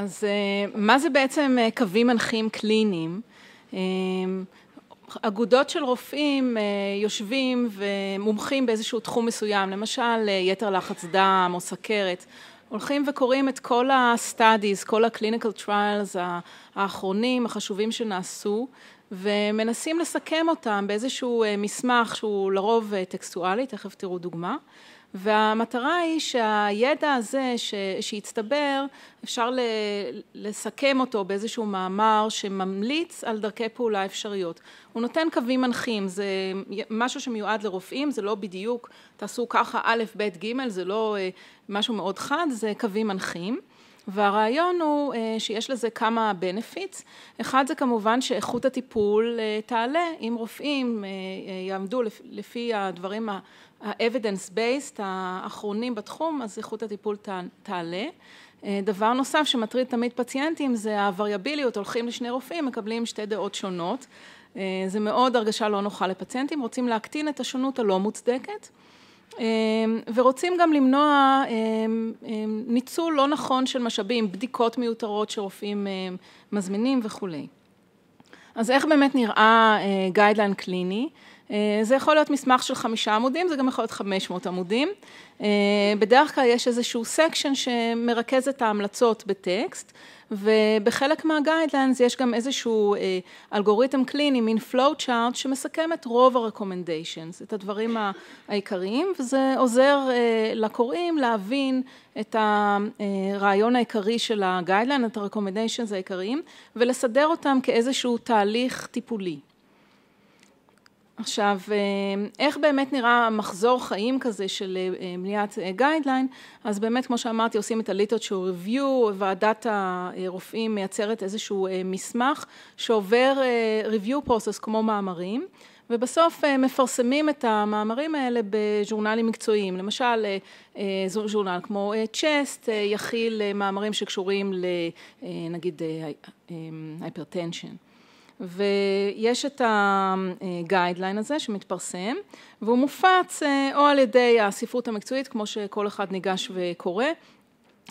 אז אה, מה זה בעצם אה, קווים מנחים קליניים? אה, אגודות של רופאים יושבים ומומחים באיזשהו תחום מסוים, למשל יתר לחץ דם או סכרת, הולכים וקוראים את כל ה-studies, כל ה-clinical trials האחרונים, החשובים שנעשו, ומנסים לסכם אותם באיזשהו מסמך שהוא לרוב טקסטואלי, תכף תראו דוגמה, והמטרה היא שהידע הזה ש, שהצטבר, אפשר ל, לסכם אותו באיזשהו מאמר שממליץ על דרכי פעולה אפשריות. הוא נותן קווים מנחים, זה משהו שמיועד לרופאים, זה לא בדיוק תעשו ככה א', ב', ג', זה לא אה, משהו מאוד חד, זה קווים מנחים. והרעיון הוא אה, שיש לזה כמה benefits, אחד זה כמובן שאיכות הטיפול אה, תעלה, אם רופאים יעמדו לפי הדברים ה-evidence based האחרונים בתחום, אז איכות הטיפול תעלה. אה, דבר נוסף שמטריד תמיד פציינטים זה הווריאביליות, הולכים לשני רופאים, מקבלים שתי דעות שונות. אה, זה מאוד הרגשה לא נוחה לפציינטים, רוצים להקטין את השונות הלא מוצדקת. אה, ורוצים גם למנוע ניצול לא נכון של משאבים, בדיקות מיותרות שרופאים מזמינים וכולי. אז איך באמת נראה גיידליין קליני? אה, זה יכול להיות מסמך של חמישה עמודים, זה גם יכול להיות חמש מאות עמודים. אה, בדרך כלל יש איזשהו סקשן שמרכז את ההמלצות בטקסט, ובחלק מהגיידליינס יש גם איזשהו אה, אלגוריתם קליני, מין flow chart, שמסכם את רוב ה-recommendations, את הדברים העיקריים, וזה עוזר לקוראים להבין את הרעיון העיקרי של הגיידליין, את ה-recommendations העיקריים, ולסדר אותם כאיזשהו תהליך טיפולי. עכשיו, אה, איך באמת נראה מחזור חיים כזה של בניית אה, אה, גיידליין? אז באמת, כמו שאמרתי, עושים את הליטות שהוא review, ועדת הרופאים מייצרת איזשהו מסמך שעובר review process כמו מאמרים. ובסוף מפרסמים את המאמרים האלה בז'ורנלים מקצועיים. למשל, ז'ורנל כמו צ'סט יכיל מאמרים שקשורים לנגיד היפרטנשן. ויש את הגיידליין הזה שמתפרסם והוא מופץ אה, או על ידי הספרות המקצועית כמו שכל אחד ניגש וקורא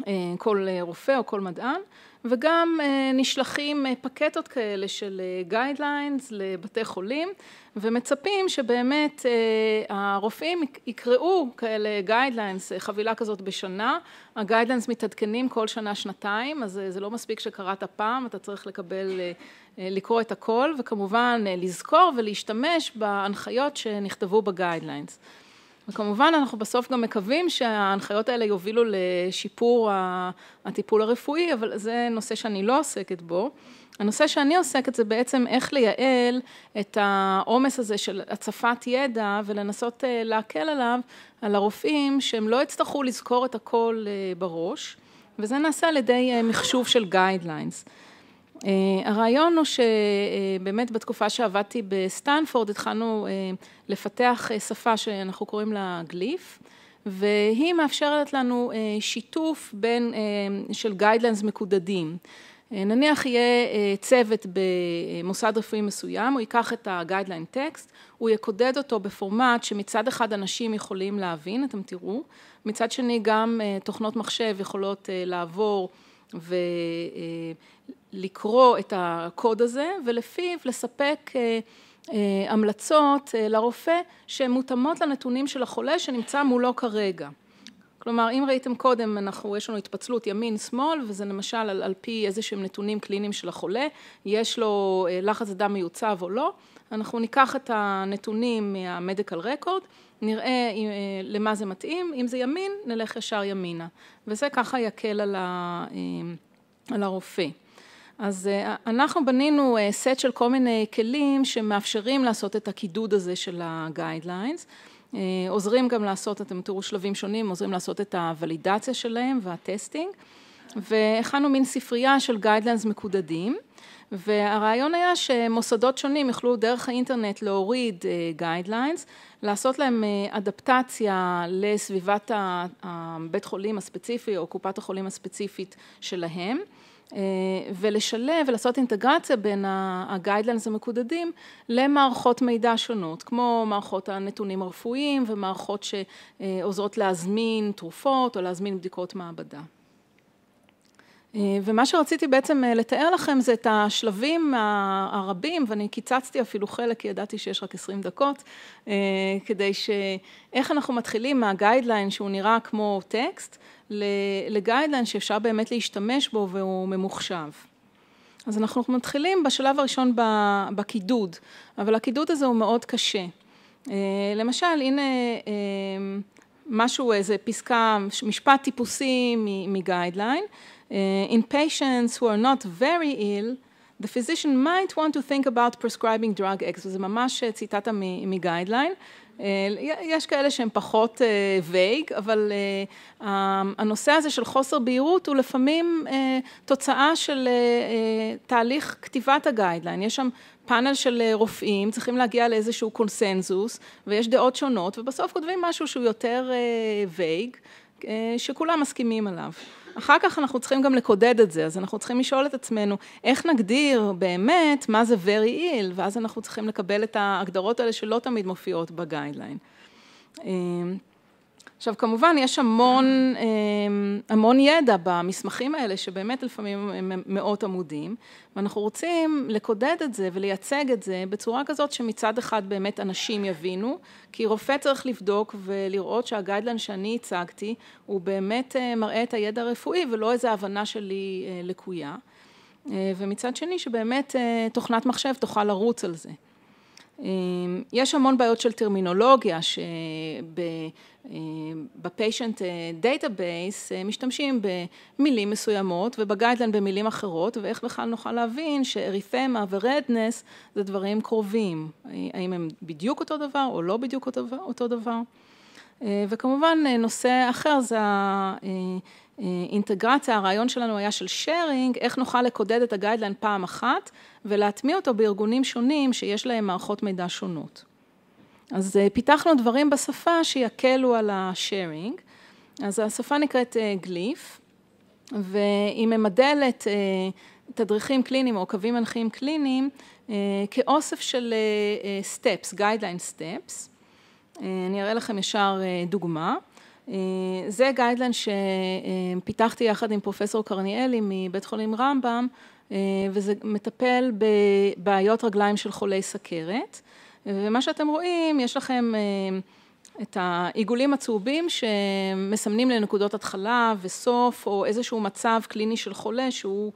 אה, כל אה, רופא או כל מדען, וגם אה, נשלחים פקטות כאלה של גיידליינס לבתי חולים, ומצפים שבאמת הרופאים יקראו כאלה גיידליינס, חבילה כזאת בשנה, הגיידליינס מתעדכנים כל שנה שנתיים, אז זה לא מספיק שקראת פעם, אתה צריך לקבל, לקרוא את הכל, וכמובן לזכור ולהשתמש בהנחיות שנכתבו בגיידליינס. וכמובן אנחנו בסוף גם מקווים שההנחיות האלה יובילו לשיפור הטיפול הרפואי, אבל זה נושא שאני לא עוסקת בו. הנושא שאני עוסקת זה בעצם איך לייעל את העומס הזה של הצפת ידע ולנסות אה, להקל עליו, על הרופאים, שהם לא יצטרכו לזכור את הכל אה, בראש, וזה נעשה על ידי אה, מחשוב של גיידליינס. אה, הרעיון הוא שבאמת אה, בתקופה שעבדתי בסטנפורד התחלנו אה, לפתח שפה שאנחנו קוראים לה גליף, והיא מאפשרת לנו שיתוף בין, של גיידלנס מקודדים. נניח יהיה צוות במוסד רפואי מסוים, הוא ייקח את הגיידליין טקסט, הוא יקודד אותו בפורמט שמצד אחד אנשים יכולים להבין, אתם תראו, מצד שני גם תוכנות מחשב יכולות לעבור ו... לקרוא את הקוד הזה ולפיו לספק אה, אה, המלצות אה, לרופא שהן מותאמות לנתונים של החולה שנמצא מולו כרגע. כלומר, אם ראיתם קודם, אנחנו, יש לנו התפצלות ימין-שמאל, וזה למשל על, על פי איזה שהם נתונים קליניים של החולה, יש לו לחץ אדם מיוצב או לא, אנחנו ניקח את הנתונים מהמדיקל רקורד, נראה למה זה מתאים, אם זה ימין, נלך ישר ימינה, וזה ככה יקל על, ה, על הרופא. אז אה, אנחנו בנינו סט אה, של כל מיני כלים שמאפשרים לעשות את הקידוד הזה של ה-guidelines. אה, עוזרים גם לעשות, אתם תראו שלבים שונים, עוזרים לעשות את הוולידציה שלהם והטסטינג. והכנו מין ספרייה של guidelines מקודדים. והרעיון היה שמוסדות שונים יוכלו דרך האינטרנט להוריד גיידליינס, לעשות להם אדפטציה לסביבת הבית חולים הספציפי או קופת החולים הספציפית שלהם. אה, ולשלב ולעשות אינטגרציה בין הגיידליינס המקודדים למערכות מידע שונות, כמו מערכות הנתונים הרפואיים ומערכות שעוזרות להזמין תרופות או להזמין בדיקות מעבדה. אה, ומה שרציתי בעצם אה, לתאר לכם זה את השלבים הרבים, ואני קיצצתי אפילו חלק, כי ידעתי שיש רק 20 דקות, אה, כדי ש... איך אנחנו מתחילים מהגיידליין שהוא נראה כמו טקסט, לגיידליין שאפשר באמת להשתמש בו והוא ממוחשב. אז אנחנו מתחילים בשלב הראשון בקידוד, אבל הקידוד הזה הוא מאוד קשה. למשל, הנה משהו, איזה פסקה, משפט טיפוסי מגיידליין. Uh, in patients who are not very ill, the physician might want to think about prescribing drug X, וזה ממש uh, ציטטה מגיידליין. Uh, יש כאלה שהם פחות וייג, uh, אבל הנושא הזה של חוסר בהירות הוא לפעמים תוצאה של תהליך כתיבת הגיידליין. יש שם פאנל של רופאים, צריכים להגיע לאיזשהו קונסנזוס, ויש דעות שונות, ובסוף כותבים משהו שהוא יותר וייג. אה, שכולם מסכימים עליו. אחר כך אנחנו צריכים גם לקודד את זה, אז אנחנו צריכים לשאול את עצמנו, איך נגדיר באמת מה זה very ill, ואז אנחנו צריכים לקבל את ההגדרות האלה שלא תמיד מופיעות בגיידליין. אה, עכשיו כמובן יש המון, אמ, המון ידע במסמכים האלה שבאמת לפעמים הם מאות עמודים ואנחנו רוצים לקודד את זה ולייצג את זה בצורה כזאת שמצד אחד באמת אנשים יבינו כי רופא צריך לבדוק ולראות שהגיידלן שאני הצגתי הוא באמת אה, מראה את הידע הרפואי ולא איזו הבנה שלי אה, לקויה אה, ומצד שני שבאמת תוכנת מחשב תוכל לרוץ על זה אמ, יש המון בעיות של טרמינולוגיה שבפיישנט אמ, דייטאבייס אה, אה, משתמשים במילים מסוימות ובגיידלן במילים אחרות ואיך בכלל נוכל להבין שאריפמה ורדנס זה דברים קרובים, אה, האם הם בדיוק אותו דבר או לא בדיוק אותו דבר. וכמובן נושא אחר זה אינטגרציה, הרעיון שלנו היה של שיירינג, איך נוכל לקודד את הגיידליין פעם אחת ולהטמיע אותו בארגונים שונים שיש להם מערכות מידע שונות. אז אה, פיתחנו דברים בשפה שיקלו על השיירינג. אז השפה נקראת גליף, אה, והיא ממדלת אה, תדריכים קליניים או קווים מנחים קליניים כאוסף של סטפס, גיידליין סטפס. אני אראה לכם ישר דוגמה. אה, זה גיידליין שפיתחתי יחד עם פרופסור קרניאלי מבית חולים רמב"ם, אה, וזה מטפל בבעיות רגליים של חולי סכרת. ומה שאתם רואים, יש לכם אה, את העיגולים הצהובים שמסמנים לנקודות התחלה וסוף, או איזשהו מצב קליני של חולה שהוא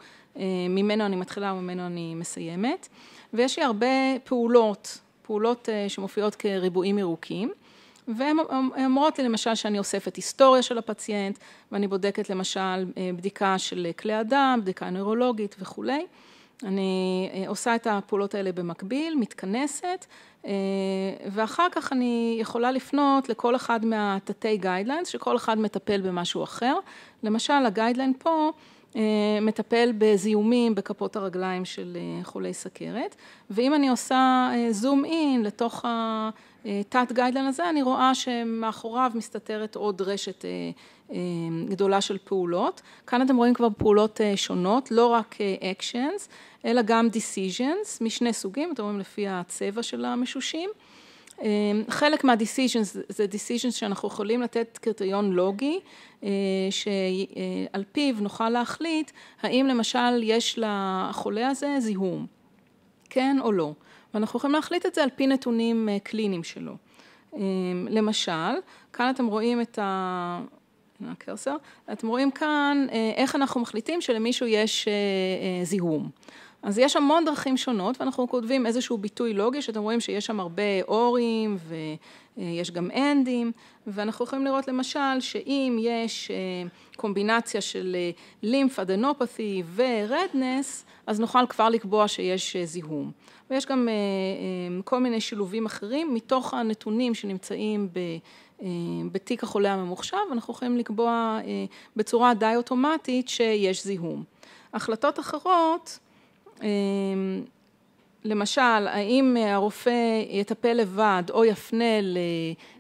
ממנו אני מתחילה וממנו אני מסיימת. ויש לי הרבה פעולות, פעולות שמופיעות כריבועים ירוקים. והן אומרות לי למשל שאני אוספת היסטוריה של הפציינט ואני בודקת למשל אה, בדיקה של כלי הדם, בדיקה נוירולוגית וכולי. אני אה, עושה את הפעולות האלה במקביל, מתכנסת, אה, ואחר כך אני יכולה לפנות לכל אחד מהתתי גיידליינס, שכל אחד מטפל במשהו אחר. למשל, הגיידליין פה אה, מטפל בזיהומים בכפות הרגליים של אה, חולי סכרת, ואם אני עושה זום אה, אין לתוך התת גיידלן הזה, אני רואה שמאחוריו מסתתרת עוד רשת גדולה של פעולות. כאן אתם רואים כבר פעולות שונות, לא רק אקשנס, אלא גם דיסיז'נס, משני סוגים, אתם רואים לפי הצבע של המשושים. אמ, חלק מה-decisions זה decisions שאנחנו יכולים לתת קריטריון לוגי, אה, שעל אה, פיו נוכל להחליט האם למשל יש לחולה הזה זיהום, כן או לא, ואנחנו יכולים להחליט את זה על פי נתונים אה, קליניים שלו. אמ, למשל, כאן אתם רואים את ה... הקרסר, אתם רואים כאן איך אנחנו מחליטים שלמישהו יש זיהום. אז יש המון דרכים שונות, ואנחנו כותבים איזשהו ביטוי לוגי, שאתם רואים שיש שם הרבה אורים ויש גם אנדים, ואנחנו יכולים לראות למשל שאם יש אה, קומבינציה של אה, לימפ, אדנופתי ורדנס, אז נוכל כבר לקבוע שיש אה, זיהום. ויש גם כל מיני שילובים אחרים מתוך הנתונים שנמצאים ב... בתיק החולה הממוחשב, אנחנו יכולים לקבוע בצורה די אוטומטית שיש זיהום. החלטות אחרות אמ, למשל, האם הרופא יטפל לבד או יפנה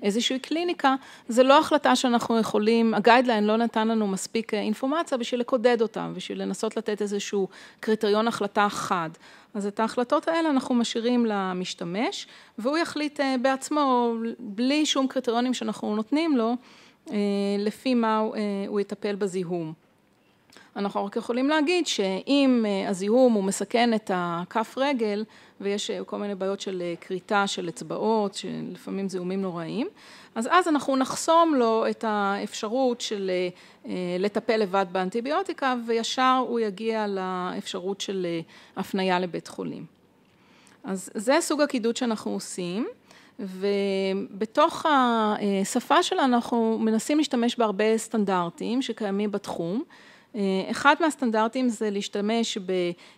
לאיזושהי קליניקה, זה לא החלטה שאנחנו יכולים, הגיידליין לא נתן לנו מספיק אה, אינפורמציה בשביל לקודד אותם, בשביל לנסות לתת איזשהו קריטריון החלטה חד. אז את ההחלטות האלה אנחנו משאירים למשתמש, והוא יחליט אה, בעצמו, בלי שום קריטריונים שאנחנו נותנים לו, אה, לפי מה הוא יטפל בזיהום. אנחנו רק יכולים להגיד שאם אה, הזיהום הוא מסכן את הכף רגל, ויש אה, כל מיני בעיות של אה, כריתה של אצבעות, שלפעמים זיהומים נוראיים, אז אז אנחנו נחסום לו את האפשרות של לטפל לבד באנטיביוטיקה, וישר הוא יגיע לאפשרות של הפנייה לבית חולים. אז זה סוג הקידוד שאנחנו עושים. ובתוך השפה שלנו אנחנו מנסים להשתמש בהרבה סטנדרטים שקיימים בתחום. אה, אחד מהסטנדרטים זה להשתמש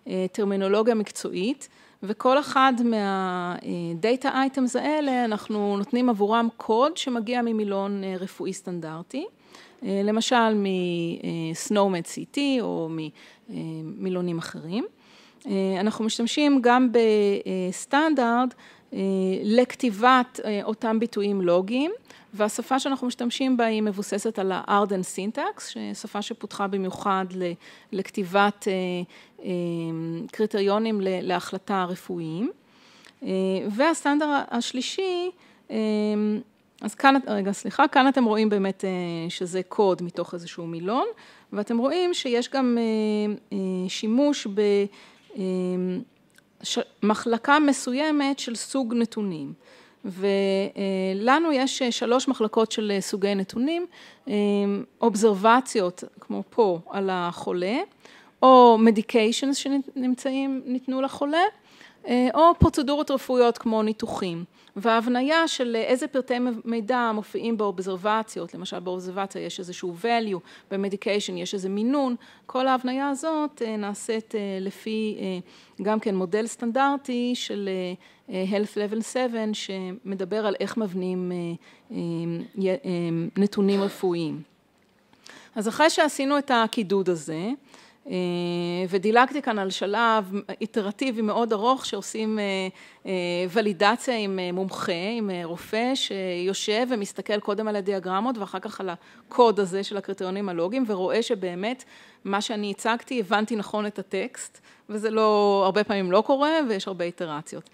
בטרמינולוגיה מקצועית, וכל אחד מהדאטה אייטמס האלה, אנחנו נותנים עבורם קוד שמגיע ממילון אה, רפואי סטנדרטי. אה, למשל מסנומד CT או ממילונים אחרים. אנחנו משתמשים גם בסטנדרט לכתיבת אותם ביטויים לוגיים. והשפה שאנחנו משתמשים בה היא מבוססת על הארדן סינטקס, שפה שפותחה במיוחד לכתיבת אה, אה, קריטריונים להחלטה רפואיים. אה, והסטנדר השלישי, אז כאן, רגע, סליחה, כאן אתם רואים באמת שזה קוד מתוך איזשהו מילון, ואתם רואים שיש גם שימוש במחלקה מסוימת של סוג נתונים. ולנו יש אה, שלוש מחלקות של אה, סוגי נתונים, אה, אובזרבציות כמו פה על החולה, או מדיקיישנס שניתנו לחולה אה, או פרוצדורות רפואיות כמו ניתוחים, וההבניה של איזה פרטי מידע מופיעים באובזרבציות, למשל באובזרבציה יש איזשהו value, במדיקיישן יש איזה מינון, כל ההבניה הזאת אה, נעשית אה, לפי גם כן מודל סטנדרטי של Health Level 7 שמדבר על איך מבנים נתונים רפואיים. אז אחרי שעשינו את הקידוד הזה אה, ודילגתי כאן על שלב איטרטיבי מאוד ארוך שעושים אה, אה, ולידציה עם אה, מומחה, עם אה, רופא, שיושב ומסתכל קודם על הדיאגרמות ואחר כך על הקוד הזה של הקריטריונים הלוגיים, ורואה שבאמת מה שאני הצגתי, הבנתי נכון את הטקסט, וזה לא, הרבה פעמים לא קורה, ויש הרבה איטרציות.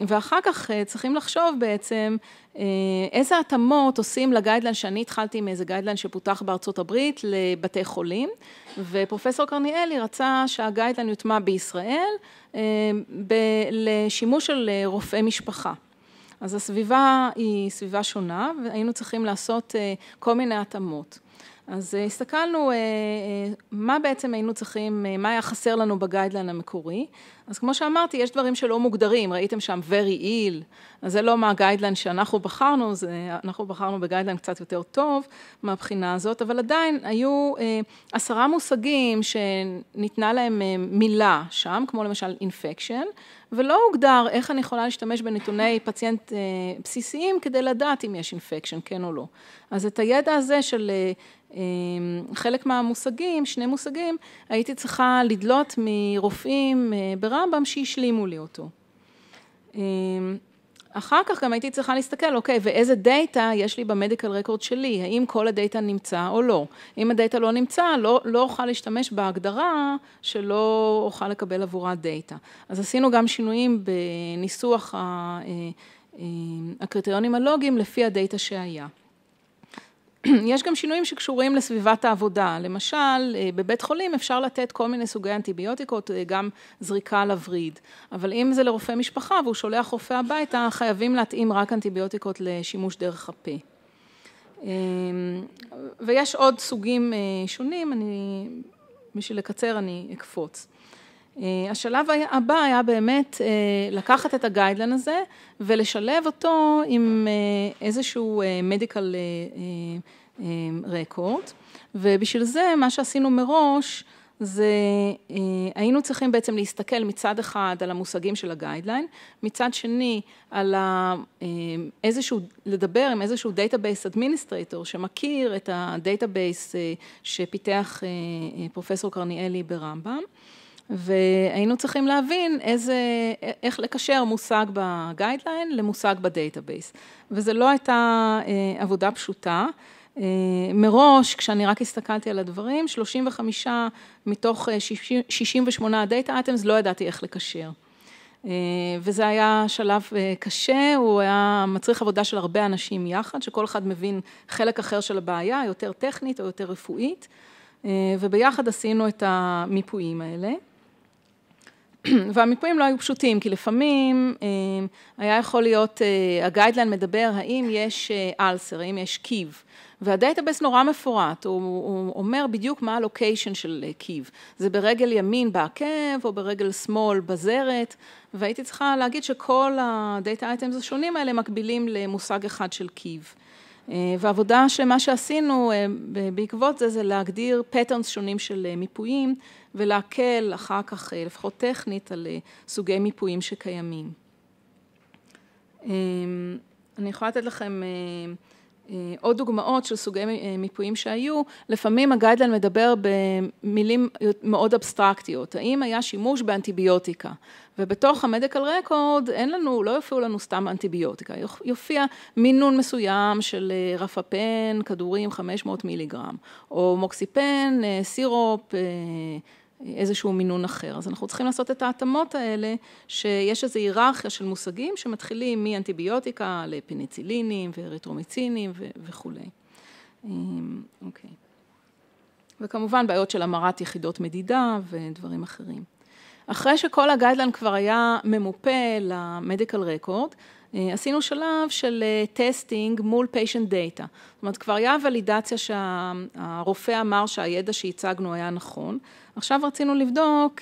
ואחר כך צריכים לחשוב בעצם איזה התאמות עושים לגיידליין שאני התחלתי מאיזה גיידליין שפותח בארצות הברית לבתי חולים, ופרופסור קרניאלי רצה שהגיידליין יוטמע בישראל ב- שימוש של אה, רופאי משפחה. אז הסביבה היא סביבה שונה, והיינו צריכים לעשות אה, כל מיני התאמות. אז אה, הסתכלנו מה בעצם היינו צריכים, מה היה חסר לנו בגיידליין המקורי. אז כמו שאמרתי, יש דברים שלא מוגדרים, ראיתם שם very ill, אז זה לא מה הגיידליין שאנחנו בחרנו, זה, אנחנו בחרנו בגיידליין קצת יותר טוב מהבחינה הזאת, אבל עדיין היו עשרה מושגים שניתנה להם מילה שם, כמו למשל infection, ולא הוגדר איך אני יכולה להשתמש בנתוני פציינט אה, בסיסיים כדי לדעת אם יש אינפקשן, כן או לא. אז את הידע הזה של אה, אה חלק מהמושגים, שני מושגים, הייתי צריכה לדלות מרופאים אה, ברמב"ם שהשלימו לי אותו. אה, אחר כך גם הייתי צריכה להסתכל, אוקיי, ואיזה דאטה יש לי במדיקל רקורד שלי, האם כל הדאטה נמצא או לא. אם הדאטה לא נמצא, לא, לא אוכל להשתמש בהגדרה שלא אוכל לקבל עבורה דאטה. אז עשינו גם שינויים בניסוח אה, אה, הקריטריונים הלוגיים לפי הדאטה שהיה. יש גם שינויים שקשורים לסביבת העבודה, למשל אה, בבית חולים אפשר לתת כל מיני סוגי אנטיביוטיקות, אה, גם זריקה לווריד. אבל אם זה לרופא משפחה והוא שולח רופא הביתה, חייבים להתאים רק אנטיביוטיקות לשימוש דרך הפה. אמ, ויש עוד סוגים אה, שונים, אני, בשביל לקצר אני אקפוץ. אה, השלב הבא היה באמת אה, לקחת את הגיידלן הזה ולשלב אותו עם אה, איזשהו מדיקל רקורד, ובשביל זה מה שעשינו מראש זה היינו צריכים בעצם להסתכל מצד אחד על המושגים של הגיידליין, מצד שני על איזשהו, לדבר עם איזשהו דייטאבייס אדמיניסטרייטור שמכיר את הדייטאבייס שפיתח פרופסור קרניאלי ברמב"ם. והיינו צריכים להבין איזה, איך לקשר מושג בגיידליין למושג בדייטאבייס. וזו לא הייתה אה, עבודה פשוטה. אה, מראש, כשאני רק הסתכלתי על הדברים, 35 מתוך 68 הדאטה אייטמס, לא ידעתי איך לקשר. אה, וזה היה שלב אה, קשה, הוא היה מצריך עבודה של הרבה אנשים יחד, שכל אחד מבין חלק אחר של הבעיה, יותר טכנית או יותר רפואית, אה, וביחד עשינו את המיפויים האלה. והמיפויים לא היו פשוטים, כי לפעמים אה, היה יכול להיות, אה, הגיידליין מדבר האם יש אלסר, אה, האם יש קיב. והדייטאבייס נורא מפורט, הוא, הוא אומר בדיוק מה הלוקיישן של קיב. זה ברגל ימין בעקב או ברגל שמאל בזרת, והייתי צריכה להגיד שכל הדאטה אייטמס השונים האלה מקבילים למושג אחד של קיב. אה, ועבודה שלמה שעשינו אה, בעקבות זה, זה להגדיר פטרנס שונים של אה, מיפויים ולהקל אחר כך, לפחות טכנית, על סוגי מיפויים שקיימים. אמ, אני יכולה לתת לכם אה, עוד דוגמאות של סוגי אה, מיפויים שהיו, לפעמים הגיידלן מדבר במילים מאוד אבסטרקטיות, האם היה שימוש באנטיביוטיקה, ובתוך המדיקל רקורד אין לנו, לא יופיעו לנו סתם אנטיביוטיקה, יופיע מינון מסוים של אה, רפפן, כדורים 500 מיליגרם, או מוקסיפן, סירופ, איזשהו מינון אחר. אז אנחנו צריכים לעשות את ההתאמות האלה, שיש איזו היררכיה של מושגים שמתחילים מאנטיביוטיקה לפניצילינים ואריתרומיצינים וכולי. אמ, אוקיי. וכמובן בעיות של המרת יחידות מדידה ודברים אחרים. אחרי שכל הגיידלן כבר היה ממופה למדיקל רקורד, אה, עשינו שלב של אה, טסטינג מול פיישנט דאטה. זאת אומרת, כבר היה ולידציה שהרופא אמר שהידע שהצגנו היה נכון. עכשיו רצינו לבדוק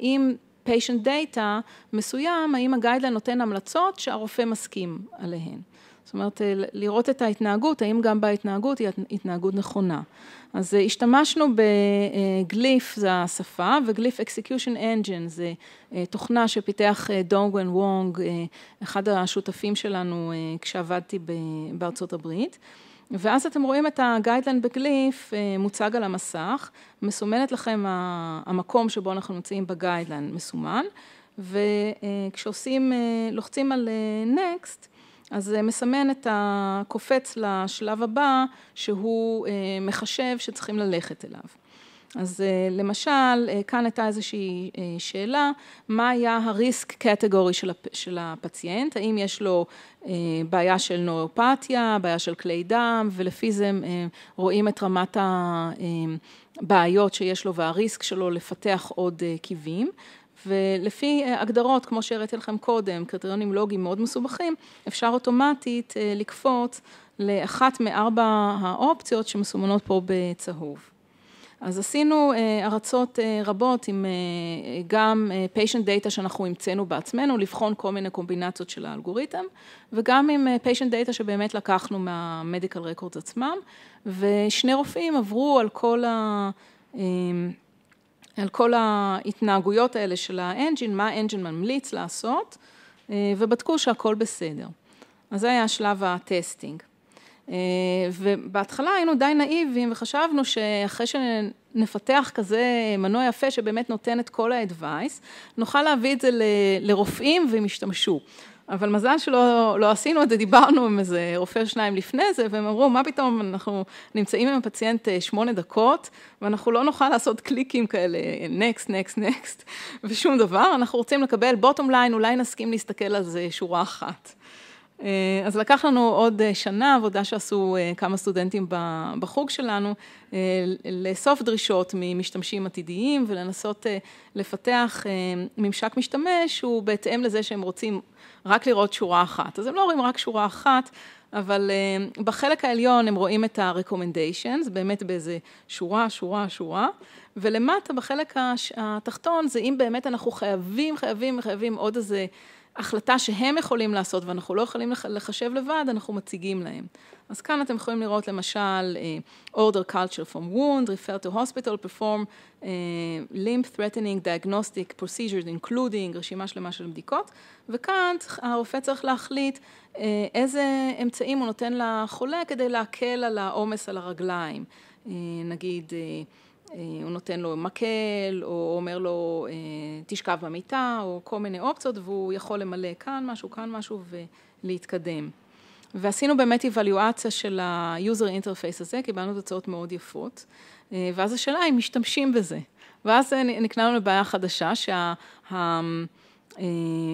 אם פיישנט דאטה מסוים, האם הגיידלן נותן המלצות שהרופא מסכים עליהן. זאת אומרת, אה, לראות את ההתנהגות, האם גם בהתנהגות היא התנהגות נכונה. אז אה, השתמשנו בגליף, אה, זה השפה, וגליף Execution אנג'ן, זה תוכנה שפיתח דונגוון וונג, אחד השותפים שלנו כשעבדתי בארצות הברית. ואז אתם רואים את הגיידליין בגליף מוצג על המסך, מסומנת לכם המקום שבו אנחנו נמצאים בגיידליין מסומן, וכשעושים, לוחצים על נקסט, אז זה אה, מסמן את הקופץ לשלב הבא שהוא אה, מחשב שצריכים ללכת אליו. אז אה, למשל, כאן הייתה איזושהי שאלה, מה היה הריסק קטגורי של הפציינט, האם יש לו בעיה של נואופתיה, בעיה של כלי דם, ולפי זה הם רואים את רמת הבעיות שיש לו והריסק שלו לפתח עוד קיבים, ולפי אה, הגדרות, כמו שהראיתי לכם קודם, קריטריונים לוגיים מאוד מסובכים, אפשר אוטומטית אה, לקפוץ לאחת מארבע האופציות שמסומנות פה בצהוב. אז עשינו אה, ארצות רבות עם גם patient data שאנחנו המצאנו בעצמנו, לבחון כל מיני קומבינציות של האלגוריתם, וגם עם patient data שבאמת לקחנו מהמדיקל רקורד עצמם, ושני רופאים עברו על כל ה... על כל ההתנהגויות האלה של האנג'ין, מה האנג'ין ממליץ לעשות, אה, ובדקו שהכל בסדר. אז זה היה שלב הטסטינג. אה, ובהתחלה היינו די נאיבים וחשבנו שאחרי שנפתח כזה מנוע יפה שבאמת נותן את כל האדווייס, נוכל להביא את זה לרופאים והם ישתמשו. אבל מזל שלא לא עשינו את זה, דיברנו עם איזה רופא שניים לפני זה, והם אמרו, מה פתאום, אנחנו נמצאים עם הפציינט אה, שמונה דקות, ואנחנו לא נוכל לעשות קליקים כאלה, נקסט, נקסט, נקסט, ושום דבר, אנחנו רוצים לקבל בוטום ליין, אולי נסכים להסתכל על זה שורה אחת. אה, אז לקח לנו עוד אה, שנה עבודה שעשו אה, כמה סטודנטים בחוג שלנו, לאסוף דרישות ממשתמשים עתידיים ולנסות לפתח ממשק משתמש שהוא בהתאם לזה שהם רוצים רק לראות שורה אחת. אז הם לא רואים רק שורה אחת, אבל בחלק העליון הם רואים את ה-recommendations, באמת באיזה שורה, שורה, שורה, ולמטה בחלק התחתון זה אם באמת אנחנו חייבים, חייבים, חייבים עוד איזה... החלטה שהם יכולים לעשות ואנחנו לא יכולים לחשב לבד, אנחנו מציגים להם. אז כאן אתם יכולים לראות למשל, אה, order culture from wound, refer to hospital, perform uh, limb threatening diagnostic procedures including, רשימה שלמה של בדיקות, וכאן הרופא צריך להחליט uh, איזה אמצעים הוא נותן לחולה כדי להקל על העומס על הרגליים. Uh, נגיד... Uh, אה, הוא נותן לו מקל, או אומר לו אה, תשכב במיטה, או כל מיני אופציות, והוא יכול למלא כאן משהו, כאן משהו, ולהתקדם. ועשינו באמת איוולואציה של ה-user interface הזה, קיבלנו תוצאות מאוד יפות, אה, ואז השאלה אם משתמשים בזה. ואז נקנה לנו בעיה חדשה, שה...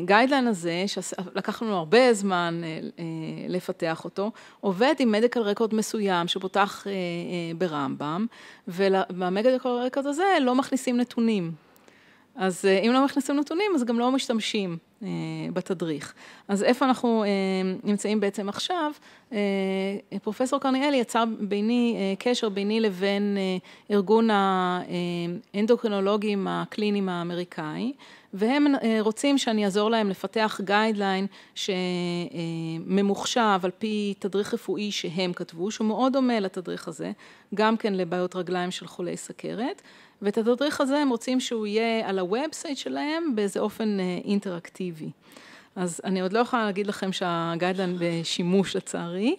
הגיידליין הזה, שלקחנו לנו הרבה זמן אה, אה, לפתח אותו, עובד עם מדיקל רקורד מסוים שפותח אה, ברמב"ם, ובמדיקל רקורד הזה לא מכניסים נתונים. אז אם לא מכניסים נתונים, אז גם לא משתמשים. אה, בתדריך. אז איפה אנחנו אה, נמצאים בעצם עכשיו? אה, פרופסור קרניאלי יצר ביני, קשר ביני לבין ארגון האנדוקרינולוגים הקליניים האמריקאי, והם רוצים שאני אעזור להם לפתח גיידליין שממוחשב על פי תדריך רפואי שהם כתבו, שהוא מאוד דומה לתדריך הזה, גם כן לבעיות רגליים של חולי סכרת, ואת התדריך הזה הם רוצים שהוא יהיה על הוובסייט שלהם באיזה אופן אינטראקטיבי. אפקטיבי. אז אני עוד לא יכולה להגיד לכם שהגיידלן בשימוש לצערי,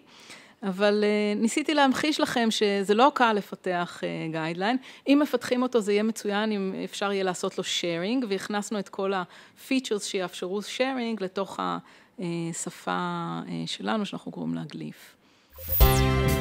אבל אה, ניסיתי להמחיש לכם שזה לא קל לפתח אה, גיידליין. אם מפתחים אותו זה יהיה מצוין אם אפשר יהיה לעשות לו שיירינג, והכנסנו את כל הפיצ'רס שיאפשרו שיירינג לתוך השפה אה, שלנו, שאנחנו קוראים לה גליף. thank you